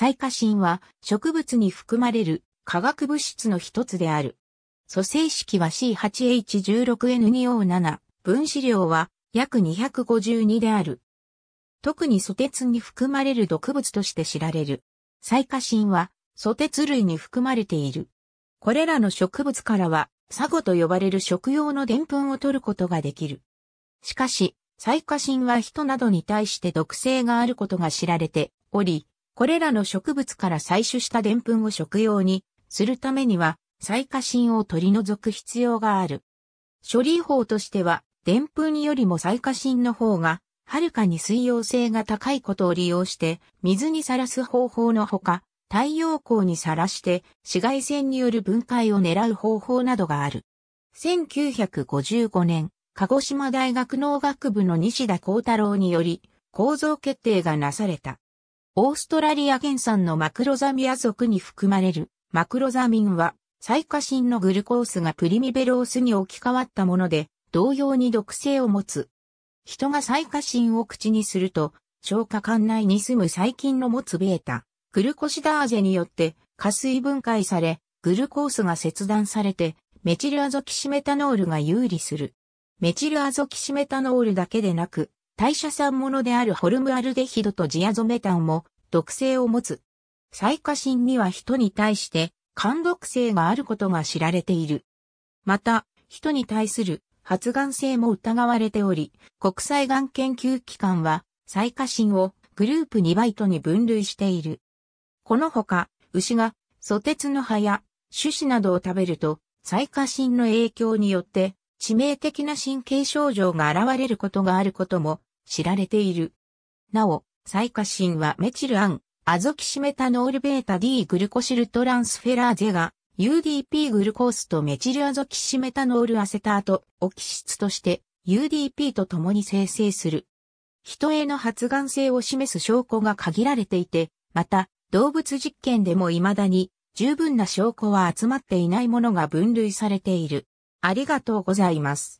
サイカシンは植物に含まれる化学物質の一つである。組成式は C8H16N2O7、分子量は約252である。特に素鉄に含まれる毒物として知られる。サイカシンは素鉄類に含まれている。これらの植物からは、サゴと呼ばれる食用のでんぷんを取ることができる。しかし、サイカシンは人などに対して毒性があることが知られており、これらの植物から採取したプンを食用にするためには、最下芯を取り除く必要がある。処理法としては、デンプンよりも最下芯の方が、はるかに水溶性が高いことを利用して、水にさらす方法のほか、太陽光にさらして紫外線による分解を狙う方法などがある。1955年、鹿児島大学農学部の西田幸太郎により、構造決定がなされた。オーストラリア原産のマクロザミア属に含まれるマクロザミンは、最下心のグルコースがプリミベロースに置き換わったもので、同様に毒性を持つ。人が最下心を口にすると、消化管内に住む細菌の持つベータ、グルコシダーゼによって加水分解され、グルコースが切断されて、メチルアゾキシメタノールが有利する。メチルアゾキシメタノールだけでなく、代謝産物であるホルムアルデヒドとジアゾメタンも毒性を持つ。最下心には人に対して肝毒性があることが知られている。また、人に対する発がん性も疑われており、国際がん研究機関は、最下心をグループ2バイトに分類している。このほか、牛が、ソテツの葉や、種子などを食べると、最下心の影響によって、致命的な神経症状が現れることがあることも知られている。なお、最下神はメチルアン、アゾキシメタノールベータ D グルコシルトランスフェラーゼが UDP グルコースとメチルアゾキシメタノールアセタートオキシツとして UDP と共に生成する。人への発がん性を示す証拠が限られていて、また動物実験でも未だに十分な証拠は集まっていないものが分類されている。ありがとうございます。